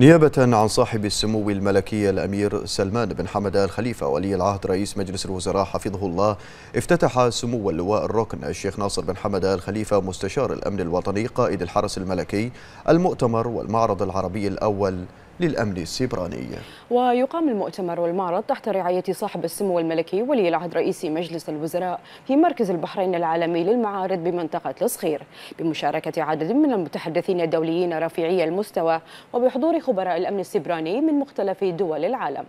نيابة عن صاحب السمو الملكي الأمير سلمان بن حمد آل خليفة ولي العهد رئيس مجلس الوزراء حفظه الله افتتح سمو اللواء الركن الشيخ ناصر بن حمد آل خليفة مستشار الأمن الوطني قائد الحرس الملكي المؤتمر والمعرض العربي الأول للأمن السبراني ويقام المؤتمر والمعرض تحت رعاية صاحب السمو الملكي ولي العهد رئيس مجلس الوزراء في مركز البحرين العالمي للمعارض بمنطقة الصخير بمشاركة عدد من المتحدثين الدوليين رفيعي المستوى وبحضور خبراء الأمن السبراني من مختلف دول العالم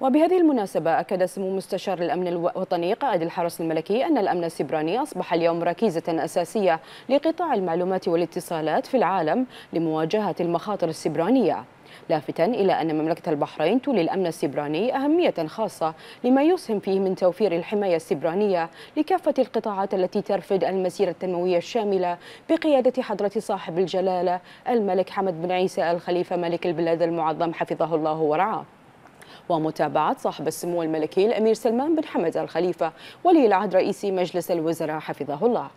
وبهذه المناسبة أكد سمو مستشار الأمن الوطني قائد الحرس الملكي أن الأمن السبراني أصبح اليوم ركيزة أساسية لقطاع المعلومات والاتصالات في العالم لمواجهة المخاطر السبرانية لافتا إلى أن مملكة البحرين تولي الأمن السبراني أهمية خاصة لما يسهم فيه من توفير الحماية السبرانية لكافة القطاعات التي ترفد المسيرة التنموية الشاملة بقيادة حضرة صاحب الجلالة الملك حمد بن عيسى الخليفة ملك البلاد المعظم حفظه الله ورعاه ومتابعة صاحب السمو الملكي الأمير سلمان بن حمد الخليفة ولي العهد رئيس مجلس الوزراء حفظه الله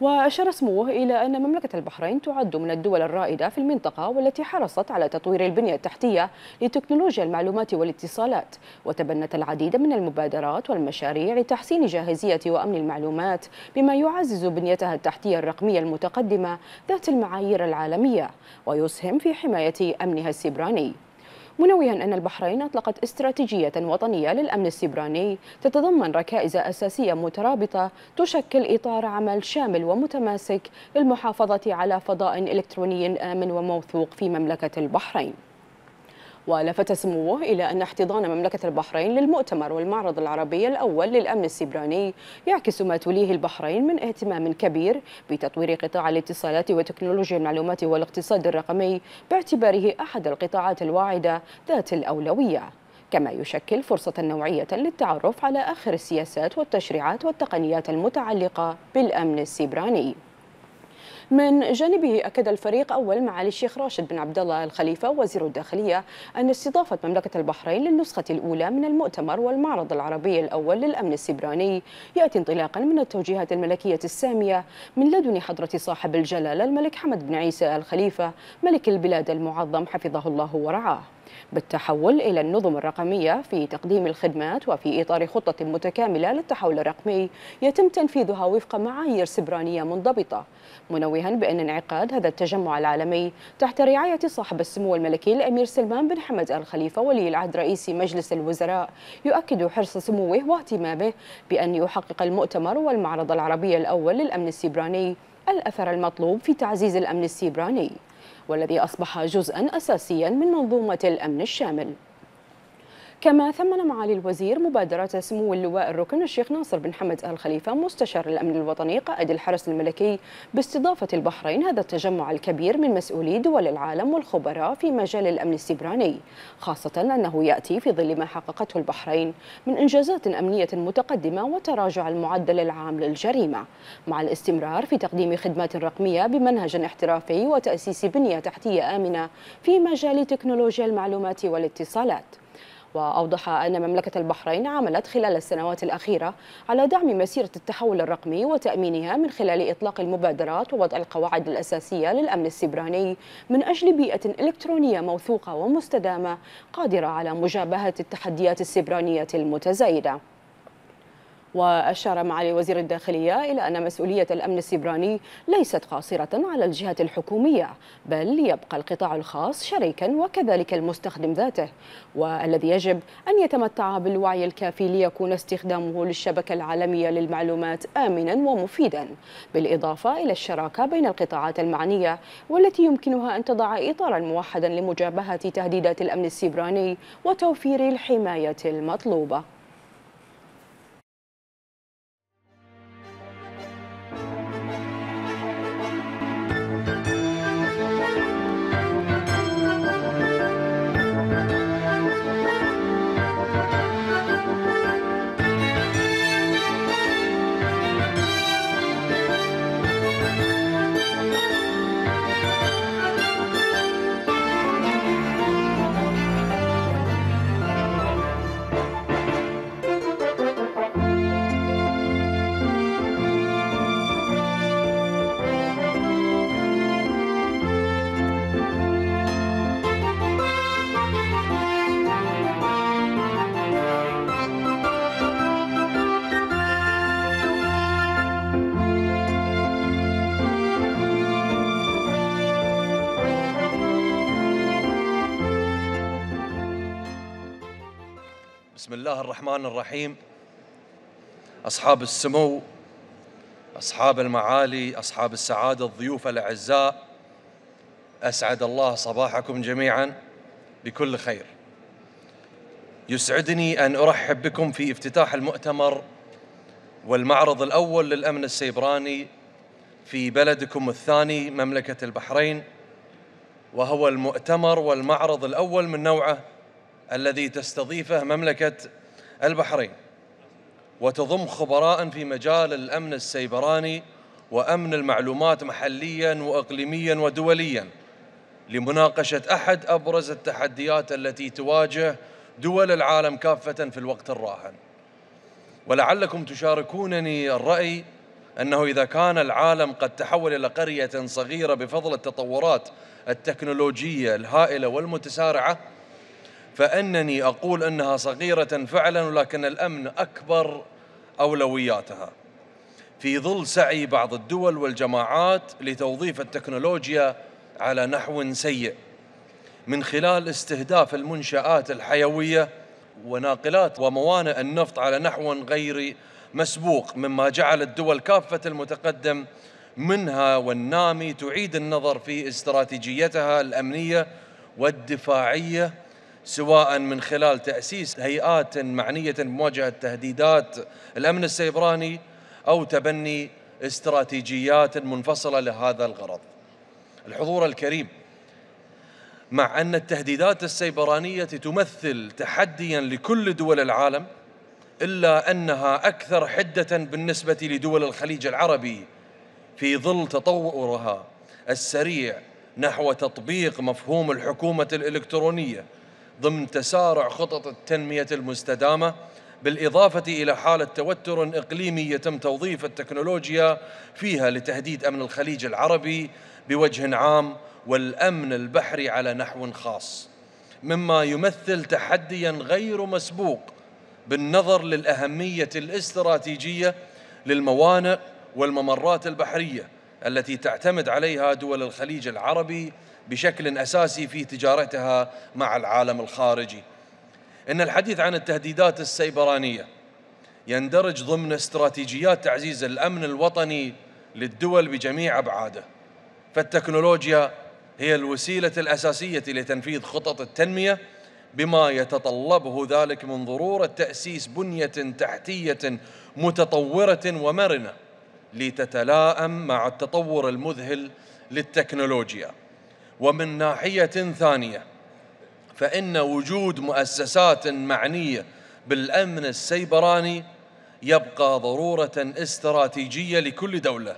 وأشار اسمه إلى أن مملكة البحرين تعد من الدول الرائدة في المنطقة والتي حرصت على تطوير البنية التحتية لتكنولوجيا المعلومات والاتصالات وتبنت العديد من المبادرات والمشاريع لتحسين جاهزية وأمن المعلومات بما يعزز بنيتها التحتية الرقمية المتقدمة ذات المعايير العالمية ويسهم في حماية أمنها السبراني منوها أن البحرين أطلقت استراتيجية وطنية للأمن السبراني تتضمن ركائز أساسية مترابطة تشكل إطار عمل شامل ومتماسك للمحافظة على فضاء إلكتروني آمن وموثوق في مملكة البحرين ولفت سموه إلى أن احتضان مملكة البحرين للمؤتمر والمعرض العربي الأول للأمن السيبراني يعكس ما توليه البحرين من اهتمام كبير بتطوير قطاع الاتصالات وتكنولوجيا المعلومات والاقتصاد الرقمي باعتباره أحد القطاعات الواعدة ذات الأولوية كما يشكل فرصة نوعية للتعرف على آخر السياسات والتشريعات والتقنيات المتعلقة بالأمن السيبراني من جانبه أكد الفريق أول معالي الشيخ راشد بن عبد الله الخليفة وزير الداخلية أن استضافة مملكة البحرين للنسخة الأولى من المؤتمر والمعرض العربي الأول للأمن السبراني يأتي انطلاقا من التوجيهات الملكية السامية من لدن حضرة صاحب الجلالة الملك حمد بن عيسى الخليفة ملك البلاد المعظم حفظه الله ورعاه بالتحول إلى النظم الرقمية في تقديم الخدمات وفي إطار خطة متكاملة للتحول الرقمي يتم تنفيذها وفق معايير سبرانية منضبطة منوها بأن انعقاد هذا التجمع العالمي تحت رعاية صاحب السمو الملكي الأمير سلمان بن حمد الخليفة ولي العهد رئيس مجلس الوزراء يؤكد حرص سموه واهتمامه بأن يحقق المؤتمر والمعرض العربي الأول للأمن السبراني الأثر المطلوب في تعزيز الأمن السيبراني والذي أصبح جزءا أساسيا من منظومة الأمن الشامل كما ثمن معالي الوزير مبادرة سمو اللواء الركن الشيخ ناصر بن حمد آل خليفة مستشار الأمن الوطني قائد الحرس الملكي باستضافة البحرين هذا التجمع الكبير من مسؤولي دول العالم والخبراء في مجال الأمن السبراني خاصة أنه يأتي في ظل ما حققته البحرين من إنجازات أمنية متقدمة وتراجع المعدل العام للجريمة مع الاستمرار في تقديم خدمات رقمية بمنهج احترافي وتأسيس بنية تحتية آمنة في مجال تكنولوجيا المعلومات والاتصالات وأوضح أن مملكة البحرين عملت خلال السنوات الأخيرة على دعم مسيرة التحول الرقمي وتأمينها من خلال إطلاق المبادرات ووضع القواعد الأساسية للأمن السبراني من أجل بيئة إلكترونية موثوقة ومستدامة قادرة على مجابهة التحديات السبرانية المتزايدة وأشار معالي وزير الداخلية إلى أن مسؤولية الأمن السبراني ليست قاصرة على الجهة الحكومية بل يبقى القطاع الخاص شريكا وكذلك المستخدم ذاته والذي يجب أن يتمتع بالوعي الكافي ليكون استخدامه للشبكة العالمية للمعلومات آمنا ومفيدا بالإضافة إلى الشراكة بين القطاعات المعنية والتي يمكنها أن تضع إطارا موحدا لمجابهة تهديدات الأمن السبراني وتوفير الحماية المطلوبة بسم الله الرحمن الرحيم أصحاب السمو أصحاب المعالي أصحاب السعادة الضيوف الأعزاء أسعد الله صباحكم جميعا بكل خير يسعدني أن أرحب بكم في افتتاح المؤتمر والمعرض الأول للأمن السيبراني في بلدكم الثاني مملكة البحرين وهو المؤتمر والمعرض الأول من نوعه الذي تستضيفه مملكة البحرين وتضم خبراء في مجال الأمن السيبراني وأمن المعلومات محليا وإقليميا ودوليا لمناقشة أحد أبرز التحديات التي تواجه دول العالم كافة في الوقت الراهن ولعلكم تشاركونني الرأي أنه إذا كان العالم قد تحول إلى قرية صغيرة بفضل التطورات التكنولوجية الهائلة والمتسارعة فانني اقول انها صغيره فعلا ولكن الامن اكبر اولوياتها في ظل سعي بعض الدول والجماعات لتوظيف التكنولوجيا على نحو سيء من خلال استهداف المنشآت الحيوية وناقلات وموانئ النفط على نحو غير مسبوق مما جعل الدول كافة المتقدم منها والنامي تعيد النظر في استراتيجيتها الأمنية والدفاعية سواء من خلال تأسيس هيئات معنية بمواجهة تهديدات الأمن السيبراني أو تبني استراتيجيات منفصلة لهذا الغرض الحضور الكريم مع أن التهديدات السيبرانية تمثل تحدياً لكل دول العالم إلا أنها أكثر حدة بالنسبة لدول الخليج العربي في ظل تطورها السريع نحو تطبيق مفهوم الحكومة الإلكترونية ضمن تسارع خطط التنمية المستدامة بالإضافة إلى حالة توتر إقليمي يتم توظيف التكنولوجيا فيها لتهديد أمن الخليج العربي بوجه عام والأمن البحري على نحو خاص مما يمثل تحدياً غير مسبوق بالنظر للأهمية الاستراتيجية للموانئ والممرات البحرية التي تعتمد عليها دول الخليج العربي بشكل أساسي في تجارتها مع العالم الخارجي إن الحديث عن التهديدات السيبرانية يندرج ضمن استراتيجيات تعزيز الأمن الوطني للدول بجميع أبعاده فالتكنولوجيا هي الوسيلة الأساسية لتنفيذ خطط التنمية بما يتطلبه ذلك من ضرورة تأسيس بنية تحتية متطورة ومرنة لتتلائم مع التطور المذهل للتكنولوجيا ومن ناحية ثانية فإن وجود مؤسسات معنية بالأمن السيبراني يبقى ضرورة استراتيجية لكل دولة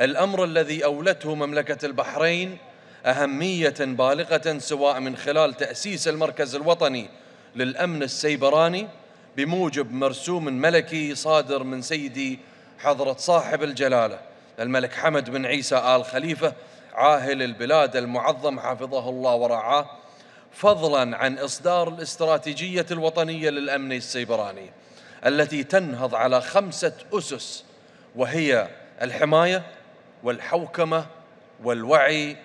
الأمر الذي أولته مملكة البحرين أهمية بالغة سواء من خلال تأسيس المركز الوطني للأمن السيبراني بموجب مرسوم ملكي صادر من سيدي حضرة صاحب الجلالة الملك حمد بن عيسى آل خليفة عاهل البلاد المعظم حفظه الله ورعاه فضلا عن إصدار الاستراتيجية الوطنية للأمن السيبراني التي تنهض على خمسة أسس وهي الحماية والحوكمة والوعي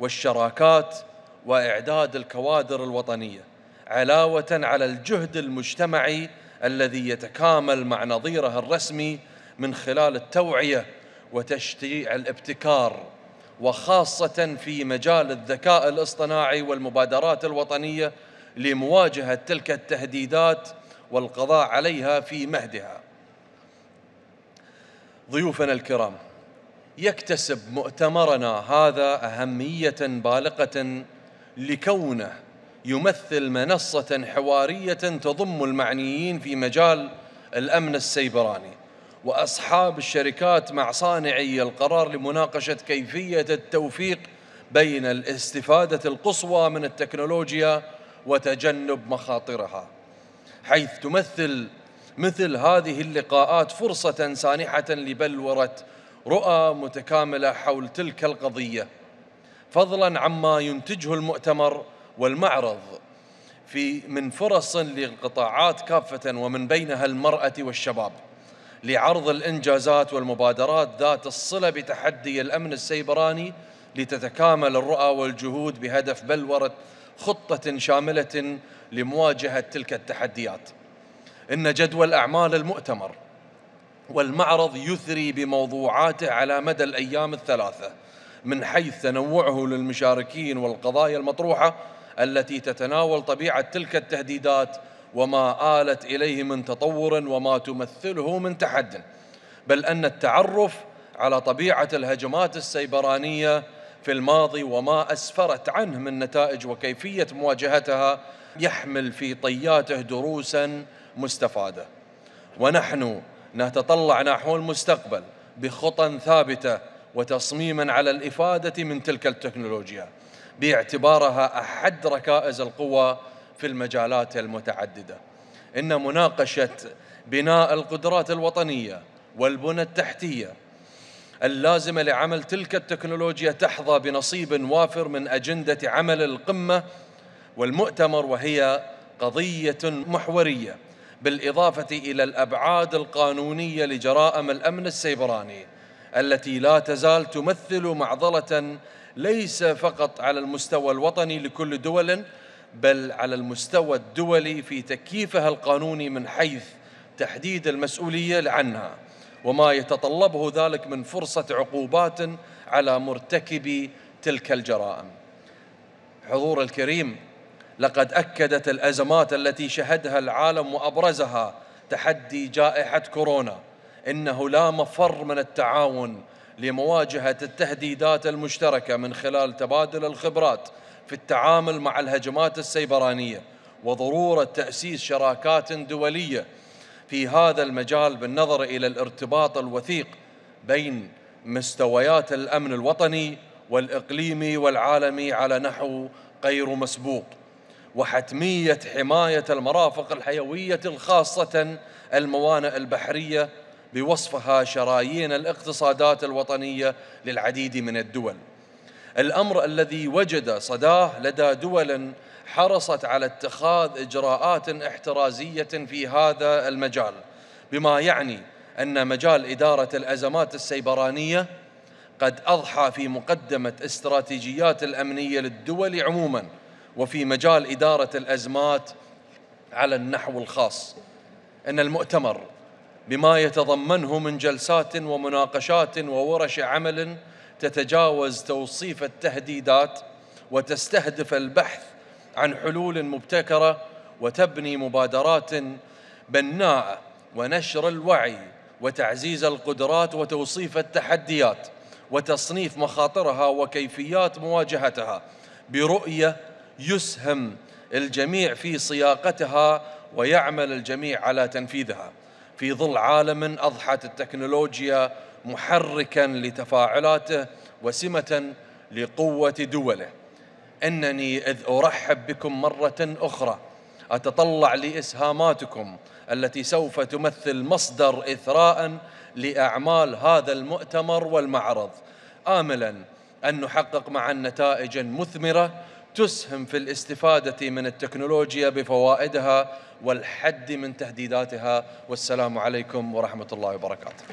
والشراكات وإعداد الكوادر الوطنية علاوة على الجهد المجتمعي الذي يتكامل مع نظيره الرسمي من خلال التوعية وتشجيع الابتكار وخاصة في مجال الذكاء الاصطناعي والمبادرات الوطنية لمواجهة تلك التهديدات والقضاء عليها في مهدها. ضيوفنا الكرام، يكتسب مؤتمرنا هذا أهمية بالغة لكونه يمثل منصة حوارية تضم المعنيين في مجال الأمن السيبراني وأصحاب الشركات مع صانعي القرار لمناقشة كيفية التوفيق بين الاستفادة القصوى من التكنولوجيا وتجنب مخاطرها حيث تمثل مثل هذه اللقاءات فرصة سانحة لبلورة رؤى متكاملة حول تلك القضية فضلا عما ينتجه المؤتمر والمعرض في من فرص لقطاعات كافة ومن بينها المرأة والشباب لعرض الإنجازات والمبادرات ذات الصلة بتحدي الأمن السيبراني لتتكامل الرؤى والجهود بهدف بلورة خطة شاملة لمواجهة تلك التحديات إن جدول أعمال المؤتمر والمعرض يثري بموضوعاته على مدى الأيام الثلاثة من حيث تنوعه للمشاركين والقضايا المطروحة التي تتناول طبيعة تلك التهديدات وما آلت إليه من تطور وما تمثله من تحد بل أن التعرف على طبيعة الهجمات السيبرانية في الماضي وما أسفرت عنه من نتائج وكيفية مواجهتها يحمل في طياته دروسا مستفادة ونحن نتطلع نحو المستقبل بخطى ثابتة وتصميما على الإفادة من تلك التكنولوجيا باعتبارها أحد ركائز القوى في المجالات المتعددة إن مناقشة بناء القدرات الوطنية والبنى التحتية اللازمة لعمل تلك التكنولوجيا تحظى بنصيب وافر من أجندة عمل القمة والمؤتمر وهي قضية محورية بالإضافة إلى الأبعاد القانونية لجرائم الأمن السيبراني التي لا تزال تمثل معضلة ليس فقط على المستوى الوطني لكل دول بل على المستوى الدولي في تكييفها القانوني من حيث تحديد المسؤوليه عنها وما يتطلبه ذلك من فرصه عقوبات على مرتكبي تلك الجرائم. حضور الكريم لقد اكدت الازمات التي شهدها العالم وابرزها تحدي جائحه كورونا انه لا مفر من التعاون لمواجهه التهديدات المشتركه من خلال تبادل الخبرات في التعامل مع الهجمات السيبرانية وضرورة تأسيس شراكات دولية في هذا المجال بالنظر إلى الارتباط الوثيق بين مستويات الأمن الوطني والإقليمي والعالمي على نحو غير مسبوق وحتمية حماية المرافق الحيوية خاصة الموانئ البحرية بوصفها شرايين الاقتصادات الوطنية للعديد من الدول الأمر الذي وجد صداه لدى دول حرصت على اتخاذ إجراءات احترازية في هذا المجال بما يعني أن مجال إدارة الأزمات السيبرانية قد أضحى في مقدمة استراتيجيات الأمنية للدول عموما وفي مجال إدارة الأزمات على النحو الخاص أن المؤتمر بما يتضمنه من جلسات ومناقشات وورش عمل تتجاوز توصيف التهديدات وتستهدف البحث عن حلول مبتكره وتبني مبادرات بناءه ونشر الوعي وتعزيز القدرات وتوصيف التحديات وتصنيف مخاطرها وكيفيات مواجهتها برؤيه يسهم الجميع في صياغتها ويعمل الجميع على تنفيذها في ظل عالم اضحت التكنولوجيا محركا لتفاعلاته وسمة لقوة دوله إنني إذ أرحب بكم مرة أخرى أتطلع لإسهاماتكم التي سوف تمثل مصدر إثراء لأعمال هذا المؤتمر والمعرض آملا أن نحقق معا نتائج مثمرة تسهم في الاستفادة من التكنولوجيا بفوائدها والحد من تهديداتها والسلام عليكم ورحمة الله وبركاته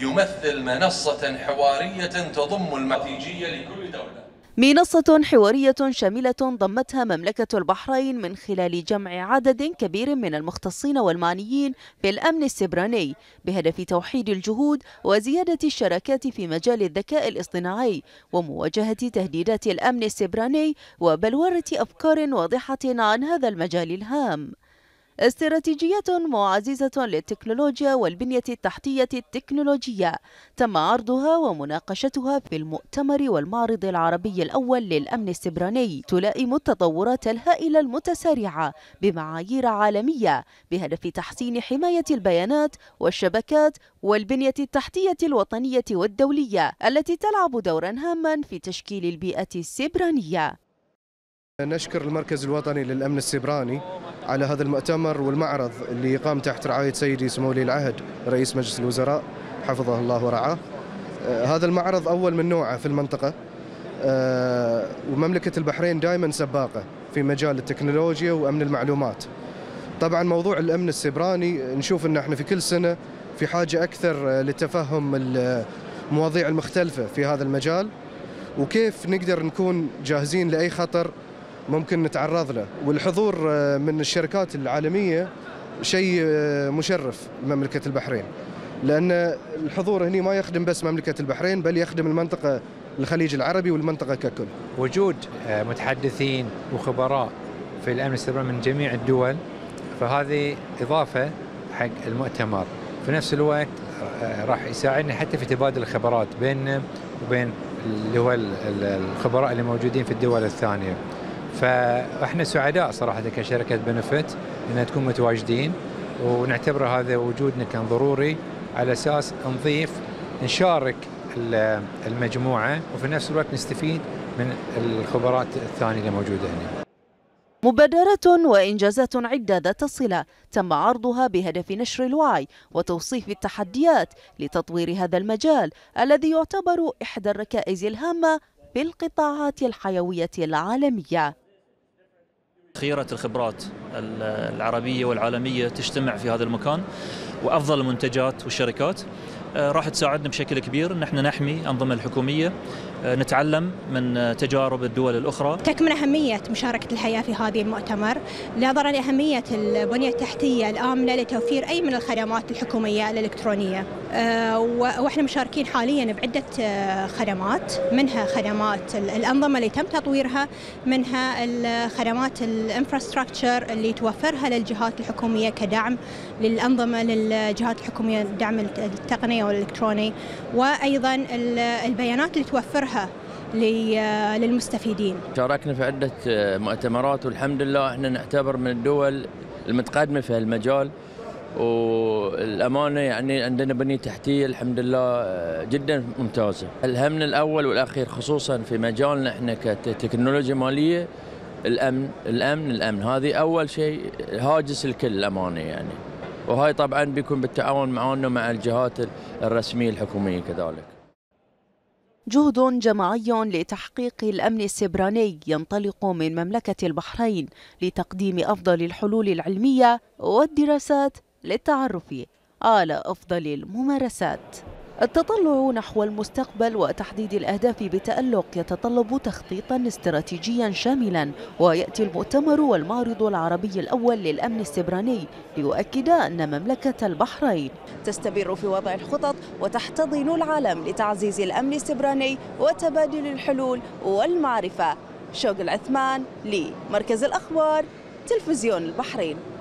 يمثل منصة حوارية تضم المتيجية لكل دولة منصة حوارية شاملة ضمتها مملكة البحرين من خلال جمع عدد كبير من المختصين والمعنيين بالأمن السبراني بهدف توحيد الجهود وزيادة الشراكات في مجال الذكاء الاصطناعي ومواجهة تهديدات الأمن السبراني وبلورة أفكار واضحة عن هذا المجال الهام استراتيجية معززة للتكنولوجيا والبنية التحتية التكنولوجية تم عرضها ومناقشتها في المؤتمر والمعرض العربي الأول للأمن السبراني تلائم التطورات الهائلة المتسارعة بمعايير عالمية بهدف تحسين حماية البيانات والشبكات والبنية التحتية الوطنية والدولية التي تلعب دورا هاما في تشكيل البيئة السبرانية نشكر المركز الوطني للأمن السبراني على هذا المؤتمر والمعرض اللي قام تحت رعاية سيدي سمو ولي العهد رئيس مجلس الوزراء حفظه الله ورعاه آه، هذا المعرض أول من نوعه في المنطقة آه، ومملكة البحرين دائما سباقة في مجال التكنولوجيا وأمن المعلومات طبعا موضوع الأمن السبراني نشوف أن احنا في كل سنة في حاجة أكثر آه، لتفهم المواضيع المختلفة في هذا المجال وكيف نقدر نكون جاهزين لأي خطر ممكن نتعرض له والحضور آه، من الشركات العالمية شيء آه، مشرف لمملكة البحرين لأن الحضور هنا ما يخدم بس مملكة البحرين بل يخدم المنطقة الخليج العربي والمنطقة ككل وجود آه، متحدثين وخبراء في الأمن السبري من جميع الدول فهذه إضافة حق المؤتمر في نفس الوقت راح يساعدنا حتى في تبادل الخبرات بيننا وبين اللي هو الخبراء اللي موجودين في الدول الثانيه فاحنا سعداء صراحه كشركه بنفت ان تكون متواجدين ونعتبر هذا وجودنا كان ضروري على اساس نضيف نشارك المجموعه وفي نفس الوقت نستفيد من الخبرات الثانيه اللي موجوده هنا. مبادرة وإنجازات عدة ذات الصلة تم عرضها بهدف نشر الوعي وتوصيف التحديات لتطوير هذا المجال الذي يعتبر إحدى الركائز الهامة في القطاعات الحيوية العالمية خيرة الخبرات العربية والعالمية تجتمع في هذا المكان وأفضل المنتجات والشركات آه، راح تساعدنا بشكل كبير ان احنا نحمي الأنظمة الحكومية آه، نتعلم من آه، تجارب الدول الأخرى تكمن أهمية مشاركة الحياة في هذه المؤتمر نظرا لأهمية البنية التحتية الآمنة لتوفير أي من الخدمات الحكومية الإلكترونية آه، وإحنا مشاركين حاليا بعدة خدمات منها خدمات الأنظمة اللي تم تطويرها منها الخدمات الانفراستراكشر اللي توفرها للجهات الحكومية كدعم للأنظمة للجهات الحكومية دعم التقنية والإلكتروني وأيضا البيانات اللي توفرها متاحة للمستفيدين شاركنا في عدة آه، مؤتمرات والحمد لله احنا نعتبر من الدول المتقدمة في المجال والامانه يعني عندنا بنيه تحتيه الحمد لله آه، جدا ممتازه. الهم الاول والاخير خصوصا في مجالنا احنا كتكنولوجيا ماليه الامن الامن الامن هذه اول شيء هاجس الكل الامانه يعني. وهاي طبعا بيكون بالتعاون معنا ومع الجهات الرسميه الحكوميه كذلك. جهد جماعي لتحقيق الأمن السبراني ينطلق من مملكة البحرين لتقديم أفضل الحلول العلمية والدراسات للتعرف على أفضل الممارسات التطلع نحو المستقبل وتحديد الأهداف بتألق يتطلب تخطيطا استراتيجيا شاملا ويأتي المؤتمر والمعرض العربي الأول للأمن السبراني ليؤكد أن مملكة البحرين تستمر في وضع الخطط وتحتضن العالم لتعزيز الأمن السبراني وتبادل الحلول والمعرفة شوق العثمان لمركز الأخبار تلفزيون البحرين